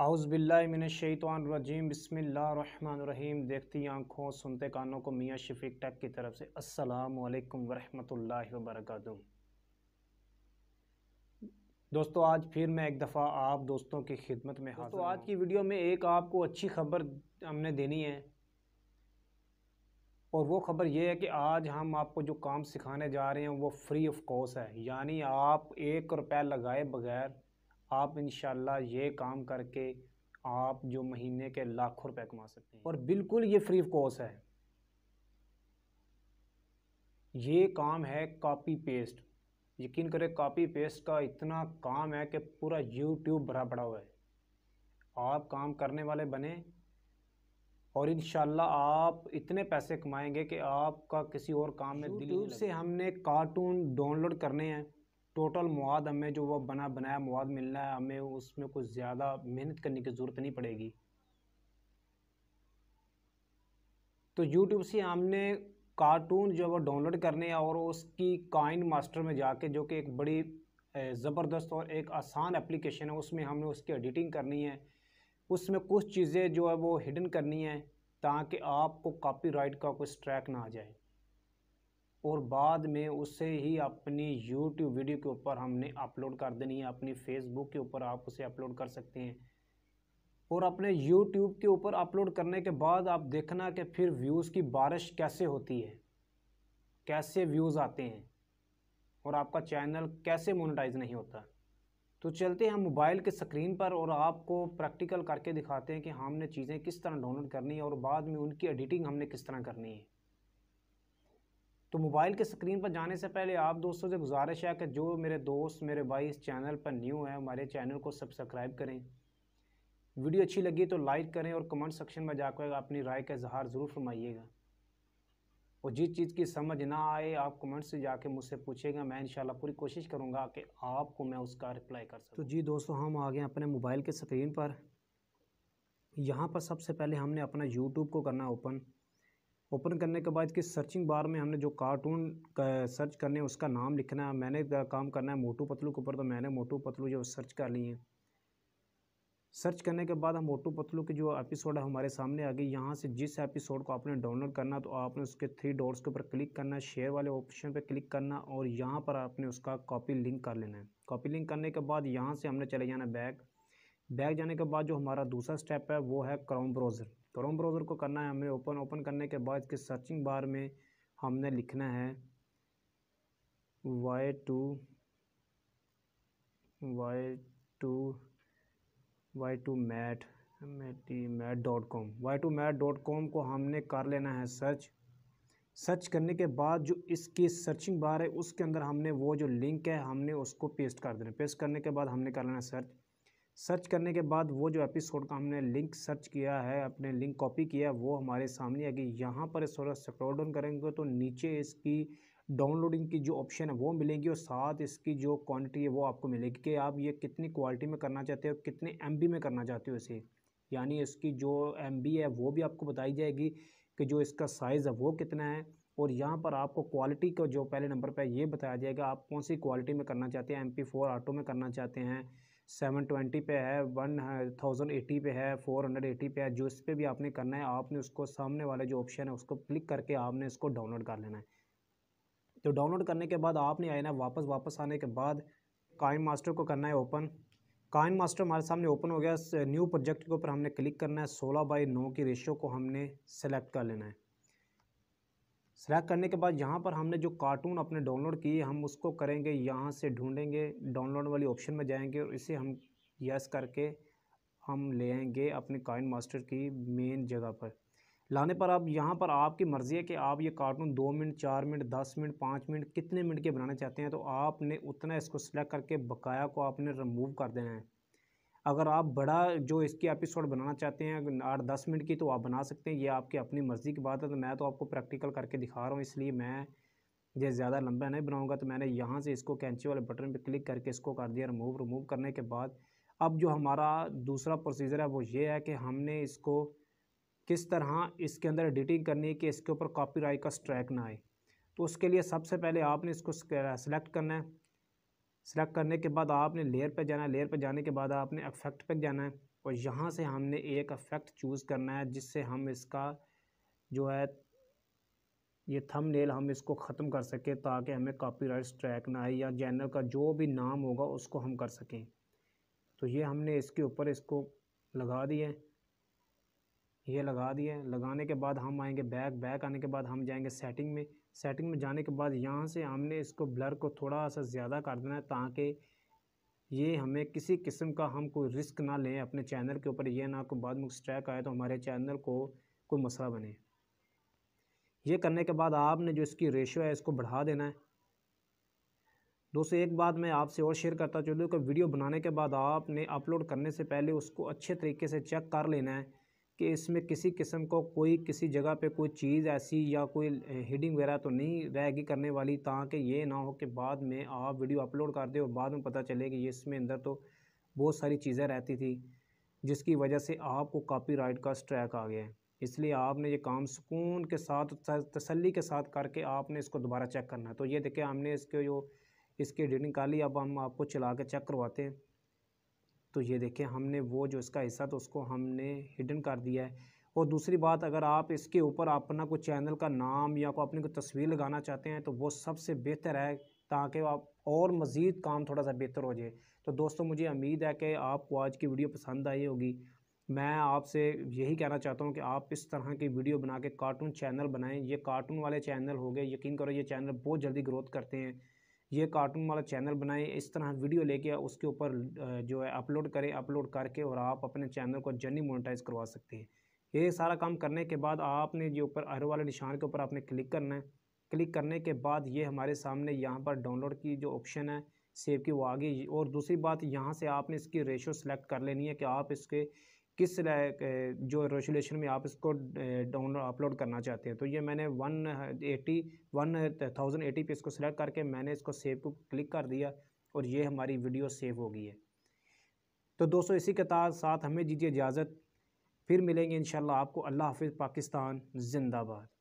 आउज़बिल्लिमिनशैतरजीम बसमीम देखती आँखों सुनते कानों को मियाँ शफीक टैक की तरफ से असलकम वरहमल वर्क दोस्तों आज फिर मैं एक दफ़ा आप दोस्तों की खिदमत में हाँ तो आज की वीडियो में एक आपको अच्छी खबर हमने देनी है और वो ख़बर ये है कि आज हम आपको जो काम सिखाने जा रहे हैं वो फ्री ऑफ कॉस्ट है यानी आप एक रुपया लगाए बगैर आप इन ये काम करके आप जो महीने के लाखों रुपए कमा सकते हैं और बिल्कुल ये फ्री ऑफ कॉस्ट है ये काम है कॉपी पेस्ट यकीन करें कॉपी पेस्ट का इतना काम है कि पूरा यूट्यूब भरा पड़ा हुआ है आप काम करने वाले बने और इन आप इतने पैसे कमाएंगे कि आपका किसी और काम में दिल से हमने कार्टून डाउनलोड करने हैं टोटल मवाद हमें जो वह बना बनाया मवाद मिलना है हमें उसमें कुछ ज़्यादा मेहनत करने की ज़रूरत नहीं पड़ेगी तो यूट्यूब से हमने कार्टून जो है डाउनलोड करने और उसकी काइन मास्टर में जाके जो कि एक बड़ी ज़बरदस्त और एक आसान एप्लीकेशन है उसमें हमने उसकी एडिटिंग करनी है उसमें कुछ चीज़ें जो है वो हिडन करनी है ताकि आपको कॉपीराइट का कुछ स्ट्रैक ना आ जाए और बाद में उसे ही अपनी यूट्यूब वीडियो के ऊपर हमने अपलोड कर देनी है अपनी फेसबुक के ऊपर आप उसे अपलोड कर सकते हैं और अपने यूट्यूब के ऊपर अपलोड करने के बाद आप देखना कि फिर व्यूज़ की बारिश कैसे होती है कैसे व्यूज़ आते हैं और आपका चैनल कैसे मोनेटाइज नहीं होता तो चलते हैं हम मोबाइल के स्क्रीन पर और आपको प्रैक्टिकल करके दिखाते हैं कि हमने चीज़ें किस तरह डाउनलोड करनी है और बाद में उनकी एडिटिंग हमने किस तरह करनी है तो मोबाइल के स्क्रीन पर जाने से पहले आप दोस्तों से गुजारिश है कि जो मेरे दोस्त मेरे भाई इस चैनल पर न्यू है हमारे चैनल को सब्सक्राइब करें वीडियो अच्छी लगी तो लाइक करें और कमेंट सेक्शन में जाकर अपनी राय का इजहार ज़रूर फरमाइएगा और जिस चीज़ की समझ ना आए आप कमेंट से जाके मुझसे पूछेगा मैं इंशाल्लाह पूरी कोशिश करूँगा कि आपको मैं उसका रिप्लाई कर सकूँ तो जी दोस्तों हम आ गए अपने मोबाइल के स्क्रीन पर यहाँ पर सबसे पहले हमने अपना यूट्यूब को करना ओपन ओपन करने के बाद कि सर्चिंग बार में हमने जो कार्टून का सर्च करने है उसका नाम लिखना है मैंने काम करना है मोटू पतलू के ऊपर तो मैंने मोटू पतलू जो सर्च कर ली है सर्च करने के बाद हम मोटू पतलू की जो एपिसोड है हमारे सामने आ गई यहाँ से जिस एपिसोड को आपने डाउनलोड करना तो आपने उसके थ्री डॉट्स के ऊपर क्लिक करना शेयर वाले ऑप्शन पर क्लिक करना और यहाँ पर आपने उसका कॉपी लिंक कर लेना है कॉपी लिंक करने के बाद यहाँ से हमने चले जाना बैग बैग जाने के बाद जो हमारा दूसरा स्टेप है वो है क्राउन ब्राउज़र क्रोम ब्राउज़र को करना है हमें ओपन ओपन करने के बाद इसके सर्चिंग बार में हमने लिखना है Y two Y two Y two mate T mate dot com Y two mate dot com को हमने कर लेना है सर्च सर्च करने के बाद जो इसकी सर्चिंग बार है उसके अंदर हमने वो जो लिंक है हमने उसको पेस्ट कर देना पेस्ट करने के बाद हमने कर लेना सर्च सर्च करने के बाद वो जो एपिसोड का हमने लिंक सर्च किया है अपने लिंक कॉपी किया है वो हमारे सामने आ गई यहाँ पर थोड़ा स्क्रॉल डाउन करेंगे तो नीचे इसकी डाउनलोडिंग की जो ऑप्शन है वो मिलेगी और साथ इसकी जो क्वांटिटी है वो आपको मिलेगी कि आप ये कितनी क्वालिटी में करना चाहते हो कितने एम में करना चाहते हो इसे यानी इसकी जो एम है वो भी आपको बताई जाएगी कि जो इसका साइज़ है वो कितना है और यहाँ पर आपको क्वालिटी का जो पहले नंबर पर ये बताया जाएगा आप कौन सी क्वालिटी में करना चाहते हैं एम पी फोर ऑटो में करना चाहते हैं सेवन ट्वेंटी पे है वन थाउजेंड एटी पे है फोर हंड्रेड एटी पे है जो इस पर भी आपने करना है आपने उसको सामने वाला जो ऑप्शन है उसको क्लिक करके आपने इसको डाउनलोड कर लेना है तो डाउनलोड करने के बाद आपने आना है वापस वापस आने के बाद काइन मास्टर को करना है ओपन काइन मास्टर हमारे सामने ओपन हो गया न्यू प्रोजेक्ट के ऊपर हमने क्लिक करना है सोलह बाई नौ की रेशियो को हमने सेलेक्ट कर लेना है सेलेक्ट करने के बाद यहाँ पर हमने जो कार्टून अपने डाउनलोड किए हम उसको करेंगे यहाँ से ढूंढेंगे डाउनलोड वाली ऑप्शन में जाएंगे और इसे हम यस करके हम ले आएंगे अपने काइन मास्टर की मेन जगह पर लाने पर आप यहाँ पर आपकी मर्ज़ी है कि आप ये कार्टून दो मिनट चार मिनट दस मिनट पाँच मिनट कितने मिनट के बनाना चाहते हैं तो आपने उतना इसको सिलेक्ट करके बकाया को आपने रिमूव कर देना है अगर आप बड़ा जो इसकी एपिसोड बनाना चाहते हैं आठ दस मिनट की तो आप बना सकते हैं ये आपके अपनी मर्ज़ी की बात है तो मैं तो आपको प्रैक्टिकल करके दिखा रहा हूँ इसलिए मैं ये ज़्यादा लंबा नहीं बनाऊँगा तो मैंने यहाँ से इसको कैंची वाले बटन पर क्लिक करके इसको कर दिया रिमूव रिमूव करने के बाद अब जो हमारा दूसरा प्रोसीजर है वो ये है कि हमने इसको किस तरह इसके अंदर एडिटिंग करनी है कि इसके ऊपर कॉपीराइट का स्ट्रैक ना आए तो उसके लिए सबसे पहले आपने इसको सेलेक्ट करना है सेलेक्ट करने के बाद आपने लेयर पर जाना है लेयर पर जाने के बाद आपने अफेक्ट पर जाना है और यहाँ से हमने एक अफेक्ट चूज़ करना है जिससे हम इसका जो है ये नेल हम इसको ख़त्म कर सकें ताकि हमें राइट स्ट्रैक ना आए या चैनल का जो भी नाम होगा उसको हम कर सकें तो ये हमने इसके ऊपर इसको लगा दिए ये लगा दिए लगाने के बाद हम आएंगे बैक बैक आने के बाद हम जाएंगे सेटिंग में सेटिंग में जाने के बाद यहाँ से हमने इसको ब्लर को थोड़ा सा ज़्यादा कर देना है ताकि ये हमें किसी किस्म का हम कोई रिस्क ना लें अपने चैनल के ऊपर ये ना कोई बाद में स्ट्रैक आए तो हमारे चैनल को कोई मसला बने ये करने के बाद आपने जो इसकी रेशो है इसको बढ़ा देना है दोस्तों एक बात मैं आपसे और शेयर करता चलूँ कि वीडियो बनाने के बाद आपने अपलोड करने से पहले उसको अच्छे तरीके से चेक कर लेना है कि इसमें किसी किस्म को कोई किसी जगह पे कोई चीज़ ऐसी या कोई हीडिंग वगैरह तो नहीं रहेगी करने वाली ताकि ये ना हो कि बाद में आप वीडियो अपलोड कर दें और बाद में पता चले कि इसमें अंदर तो बहुत सारी चीज़ें रहती थी जिसकी वजह से आपको कॉपीराइट का स्ट्रैक आ गया है इसलिए आपने ये काम सुकून के साथ तसल्ली के साथ करके आपने इसको दोबारा चेक करना है तो ये देखिए हमने इसके जो इसकी एडिटिंग कर ली अब हम आपको चला के चेक करवाते हैं तो ये देखें हमने वो जो इसका हिस्सा था उसको हमने हिडन कर दिया है और दूसरी बात अगर आप इसके ऊपर अपना कोई चैनल का नाम या को अपनी कोई तस्वीर लगाना चाहते हैं तो वो सबसे बेहतर है ताकि आप और मज़ीद काम थोड़ा सा बेहतर हो जाए तो दोस्तों मुझे उम्मीद है कि आपको आज की वीडियो पसंद आई होगी मैं आपसे यही कहना चाहता हूँ कि आप इस तरह की वीडियो बना के कार्टून चैनल बनाएं ये कार्टून वाले चैनल हो गए यकीन करो ये चैनल बहुत जल्दी ग्रोथ करते हैं ये कार्टून वाला चैनल बनाएं इस तरह वीडियो लेके उसके ऊपर जो है अपलोड करें अपलोड करके और आप अपने चैनल को जर्नी मोनेटाइज करवा सकते हैं ये सारा काम करने के बाद आपने जो ऊपर अर वाले निशान के ऊपर आपने क्लिक करना है क्लिक करने के बाद ये हमारे सामने यहाँ पर डाउनलोड की जो ऑप्शन है सेव की वो आ गई और दूसरी बात यहाँ से आपने इसकी रेशो सेलेक्ट कर लेनी है कि आप इसके किस जो रेजोल्यूशन में आप इसको डाउन अपलोड करना चाहते हैं तो ये मैंने one eighty one thousand eighty पे इसको सिलेक्ट करके मैंने इसको सेव को क्लिक कर दिया और ये हमारी वीडियो सेव हो गई है तो दोस्तों इसी के साथ हमें दीजिए इजाज़त फिर मिलेंगे इन आपको अल्लाह हाफिज़ पाकिस्तान जिंदाबाद